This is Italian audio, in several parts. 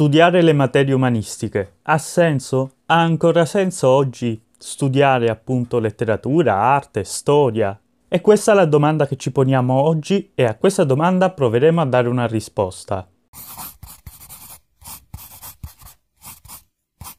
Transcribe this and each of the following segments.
Studiare le materie umanistiche ha senso? Ha ancora senso oggi studiare appunto letteratura, arte, storia? E questa è la domanda che ci poniamo oggi e a questa domanda proveremo a dare una risposta.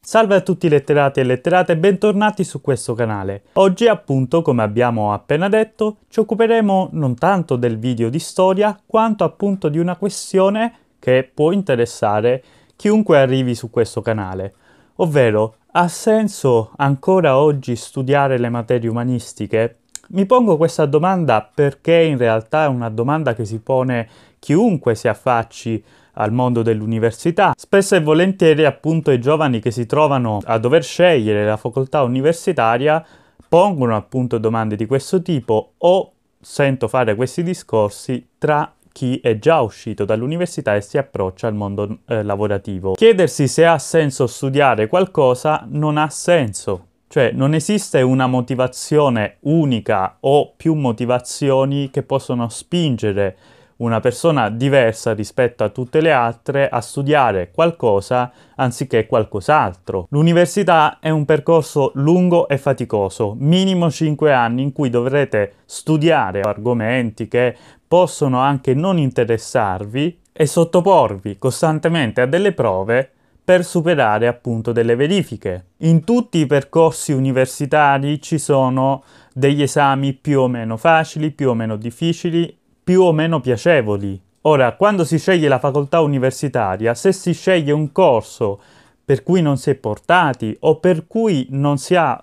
Salve a tutti letterati e letterate e bentornati su questo canale. Oggi appunto, come abbiamo appena detto, ci occuperemo non tanto del video di storia quanto appunto di una questione che può interessare chiunque arrivi su questo canale, ovvero ha senso ancora oggi studiare le materie umanistiche? Mi pongo questa domanda perché in realtà è una domanda che si pone chiunque si affacci al mondo dell'università. Spesso e volentieri appunto i giovani che si trovano a dover scegliere la facoltà universitaria pongono appunto domande di questo tipo o sento fare questi discorsi tra chi è già uscito dall'università e si approccia al mondo eh, lavorativo. Chiedersi se ha senso studiare qualcosa non ha senso. Cioè non esiste una motivazione unica o più motivazioni che possono spingere una persona diversa rispetto a tutte le altre a studiare qualcosa anziché qualcos'altro. L'università è un percorso lungo e faticoso, minimo 5 anni in cui dovrete studiare argomenti che possono anche non interessarvi e sottoporvi costantemente a delle prove per superare appunto delle verifiche. In tutti i percorsi universitari ci sono degli esami più o meno facili, più o meno difficili più o meno piacevoli. Ora, quando si sceglie la facoltà universitaria, se si sceglie un corso per cui non si è portati o per cui non si ha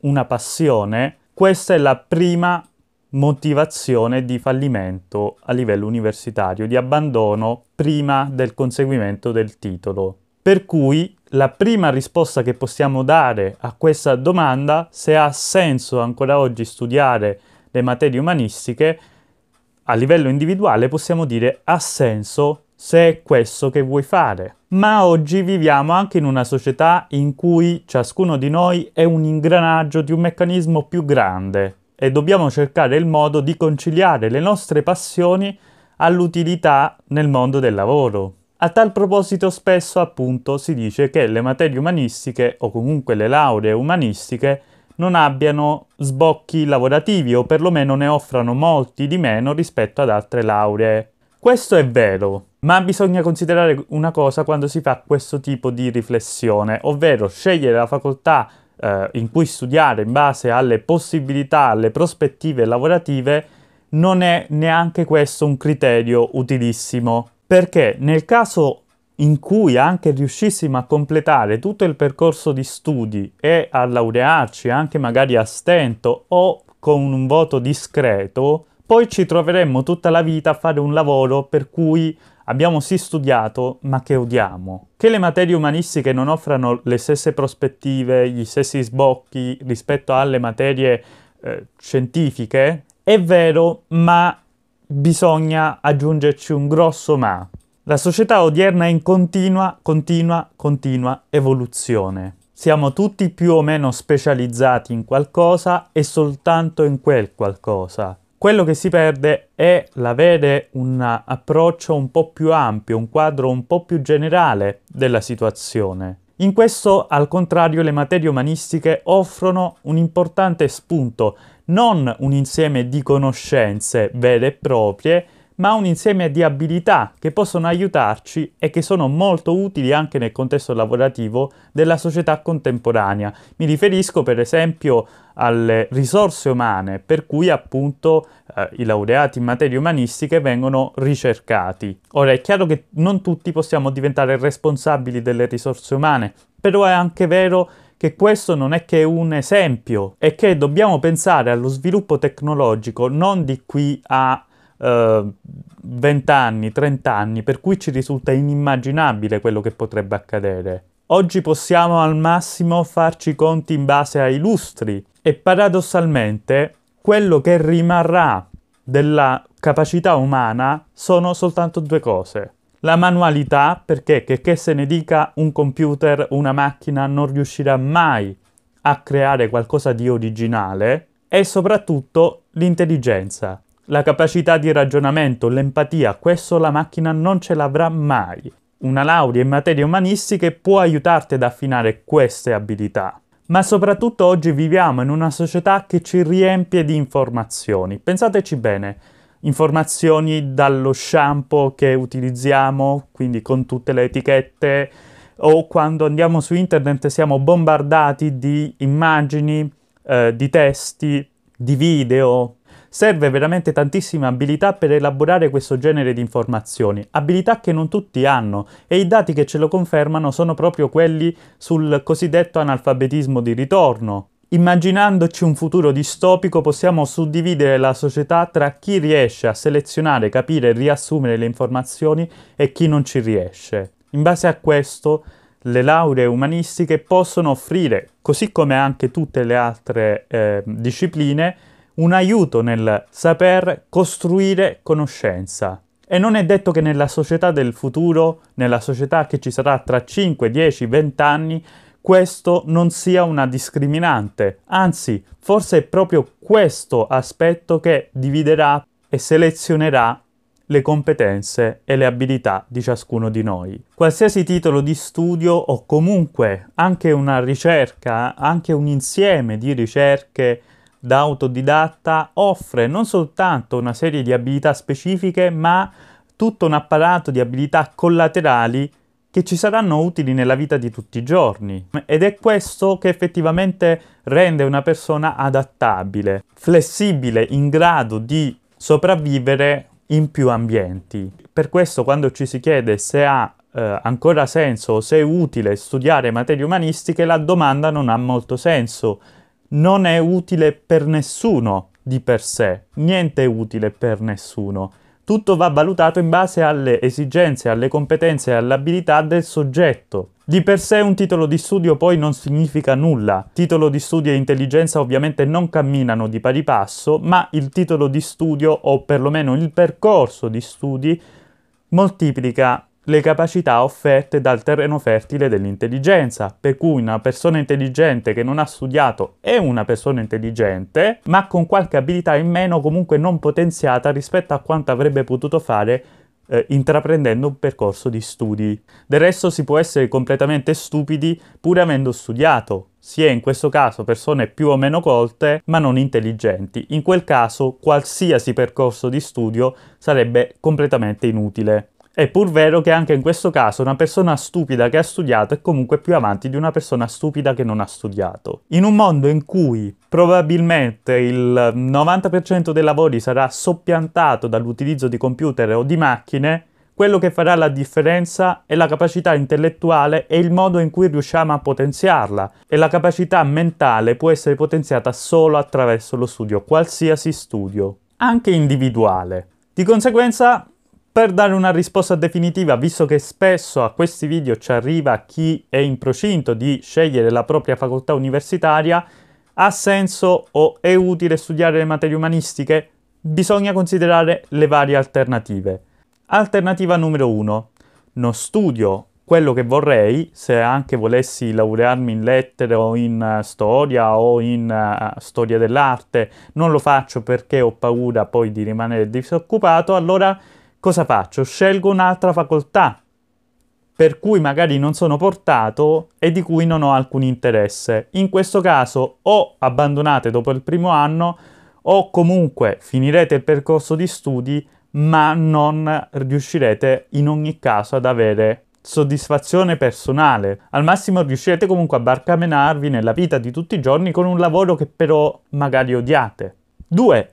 una passione, questa è la prima motivazione di fallimento a livello universitario, di abbandono prima del conseguimento del titolo. Per cui la prima risposta che possiamo dare a questa domanda, se ha senso ancora oggi studiare le materie umanistiche, a livello individuale possiamo dire ha senso se è questo che vuoi fare. Ma oggi viviamo anche in una società in cui ciascuno di noi è un ingranaggio di un meccanismo più grande e dobbiamo cercare il modo di conciliare le nostre passioni all'utilità nel mondo del lavoro. A tal proposito spesso appunto si dice che le materie umanistiche o comunque le lauree umanistiche non abbiano sbocchi lavorativi o perlomeno ne offrano molti di meno rispetto ad altre lauree. Questo è vero, ma bisogna considerare una cosa quando si fa questo tipo di riflessione, ovvero scegliere la facoltà eh, in cui studiare in base alle possibilità, alle prospettive lavorative, non è neanche questo un criterio utilissimo. Perché nel caso in cui anche riuscissimo a completare tutto il percorso di studi e a laurearci anche magari a stento o con un voto discreto, poi ci troveremmo tutta la vita a fare un lavoro per cui abbiamo sì studiato ma che odiamo. Che le materie umanistiche non offrano le stesse prospettive, gli stessi sbocchi rispetto alle materie eh, scientifiche, è vero, ma bisogna aggiungerci un grosso ma. La società odierna è in continua, continua, continua evoluzione. Siamo tutti più o meno specializzati in qualcosa e soltanto in quel qualcosa. Quello che si perde è la vede un approccio un po' più ampio, un quadro un po' più generale della situazione. In questo, al contrario, le materie umanistiche offrono un importante spunto, non un insieme di conoscenze vere e proprie, ma un insieme di abilità che possono aiutarci e che sono molto utili anche nel contesto lavorativo della società contemporanea. Mi riferisco per esempio alle risorse umane, per cui appunto eh, i laureati in materie umanistiche vengono ricercati. Ora è chiaro che non tutti possiamo diventare responsabili delle risorse umane, però è anche vero che questo non è che un esempio e che dobbiamo pensare allo sviluppo tecnologico non di qui a eh, 20 anni, 30 anni, per cui ci risulta inimmaginabile quello che potrebbe accadere. Oggi possiamo al massimo farci conti in base ai lustri e paradossalmente quello che rimarrà della capacità umana sono soltanto due cose. La manualità, perché che, che se ne dica un computer, una macchina non riuscirà mai a creare qualcosa di originale, e soprattutto l'intelligenza. La capacità di ragionamento, l'empatia, questo la macchina non ce l'avrà mai. Una laurea in materie umanistiche può aiutarti ad affinare queste abilità. Ma soprattutto oggi viviamo in una società che ci riempie di informazioni. Pensateci bene, informazioni dallo shampoo che utilizziamo, quindi con tutte le etichette, o quando andiamo su internet siamo bombardati di immagini, eh, di testi, di video, Serve veramente tantissima abilità per elaborare questo genere di informazioni, abilità che non tutti hanno e i dati che ce lo confermano sono proprio quelli sul cosiddetto analfabetismo di ritorno, Immaginandoci un futuro distopico possiamo suddividere la società tra chi riesce a selezionare, capire e riassumere le informazioni e chi non ci riesce. In base a questo, le lauree umanistiche possono offrire, così come anche tutte le altre eh, discipline, un aiuto nel saper costruire conoscenza. E non è detto che nella società del futuro, nella società che ci sarà tra 5, 10, 20 anni, questo non sia una discriminante. Anzi, forse è proprio questo aspetto che dividerà e selezionerà le competenze e le abilità di ciascuno di noi. Qualsiasi titolo di studio o comunque anche una ricerca, anche un insieme di ricerche da autodidatta offre non soltanto una serie di abilità specifiche, ma tutto un apparato di abilità collaterali che ci saranno utili nella vita di tutti i giorni. Ed è questo che effettivamente rende una persona adattabile, flessibile, in grado di sopravvivere in più ambienti. Per questo quando ci si chiede se ha eh, ancora senso o se è utile studiare materie umanistiche, la domanda non ha molto senso non è utile per nessuno di per sé, niente è utile per nessuno. Tutto va valutato in base alle esigenze, alle competenze e all'abilità del soggetto. Di per sé un titolo di studio poi non significa nulla. Titolo di studio e intelligenza ovviamente non camminano di pari passo, ma il titolo di studio o perlomeno il percorso di studi moltiplica le capacità offerte dal terreno fertile dell'intelligenza, per cui una persona intelligente che non ha studiato è una persona intelligente, ma con qualche abilità in meno comunque non potenziata rispetto a quanto avrebbe potuto fare eh, intraprendendo un percorso di studi. Del resto si può essere completamente stupidi pur avendo studiato, sia in questo caso persone più o meno colte ma non intelligenti. In quel caso qualsiasi percorso di studio sarebbe completamente inutile. È pur vero che anche in questo caso una persona stupida che ha studiato è comunque più avanti di una persona stupida che non ha studiato. In un mondo in cui probabilmente il 90% dei lavori sarà soppiantato dall'utilizzo di computer o di macchine, quello che farà la differenza è la capacità intellettuale e il modo in cui riusciamo a potenziarla e la capacità mentale può essere potenziata solo attraverso lo studio, qualsiasi studio, anche individuale. Di conseguenza per dare una risposta definitiva, visto che spesso a questi video ci arriva chi è in procinto di scegliere la propria facoltà universitaria, ha senso o è utile studiare le materie umanistiche? Bisogna considerare le varie alternative. Alternativa numero 1. Non studio quello che vorrei, se anche volessi laurearmi in lettere o in eh, storia o in uh, storia dell'arte, non lo faccio perché ho paura poi di rimanere disoccupato, allora cosa faccio? Scelgo un'altra facoltà per cui magari non sono portato e di cui non ho alcun interesse. In questo caso o abbandonate dopo il primo anno o comunque finirete il percorso di studi ma non riuscirete in ogni caso ad avere soddisfazione personale. Al massimo riuscirete comunque a barcamenarvi nella vita di tutti i giorni con un lavoro che però magari odiate. 2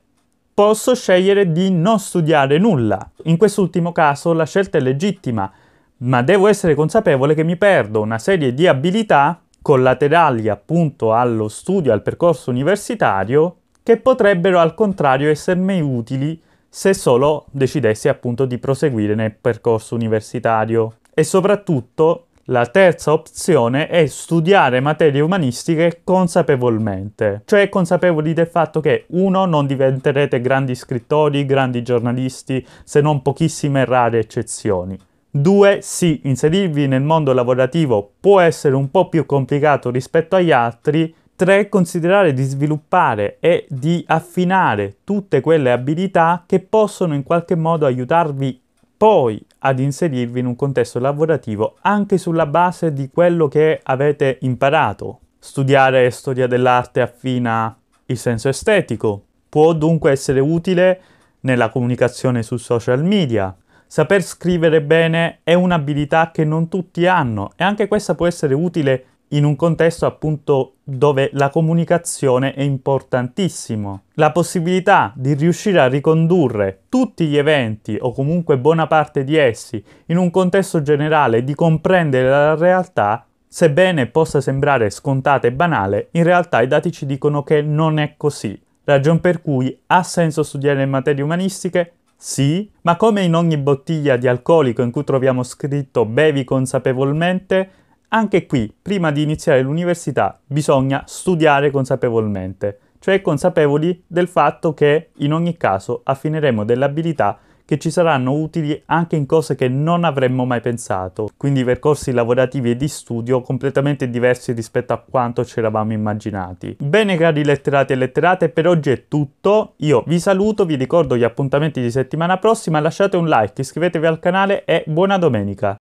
posso scegliere di non studiare nulla. In quest'ultimo caso la scelta è legittima, ma devo essere consapevole che mi perdo una serie di abilità collaterali appunto allo studio, al percorso universitario, che potrebbero al contrario essermi utili se solo decidessi appunto di proseguire nel percorso universitario. E soprattutto la terza opzione è studiare materie umanistiche consapevolmente, cioè consapevoli del fatto che uno non diventerete grandi scrittori, grandi giornalisti, se non pochissime rare eccezioni. 2. Sì, inserirvi nel mondo lavorativo può essere un po' più complicato rispetto agli altri. 3. Considerare di sviluppare e di affinare tutte quelle abilità che possono in qualche modo aiutarvi poi ad inserirvi in un contesto lavorativo anche sulla base di quello che avete imparato. Studiare storia dell'arte affina il senso estetico, può dunque essere utile nella comunicazione su social media. Saper scrivere bene è un'abilità che non tutti hanno e anche questa può essere utile in un contesto appunto dove la comunicazione è importantissima. La possibilità di riuscire a ricondurre tutti gli eventi o comunque buona parte di essi in un contesto generale di comprendere la realtà, sebbene possa sembrare scontata e banale, in realtà i dati ci dicono che non è così. Ragion per cui ha senso studiare le materie umanistiche? Sì, ma come in ogni bottiglia di alcolico in cui troviamo scritto bevi consapevolmente, anche qui, prima di iniziare l'università, bisogna studiare consapevolmente, cioè consapevoli del fatto che in ogni caso affineremo delle abilità che ci saranno utili anche in cose che non avremmo mai pensato, quindi percorsi lavorativi e di studio completamente diversi rispetto a quanto ci eravamo immaginati. Bene cari letterati e letterate, per oggi è tutto, io vi saluto, vi ricordo gli appuntamenti di settimana prossima, lasciate un like, iscrivetevi al canale e buona domenica!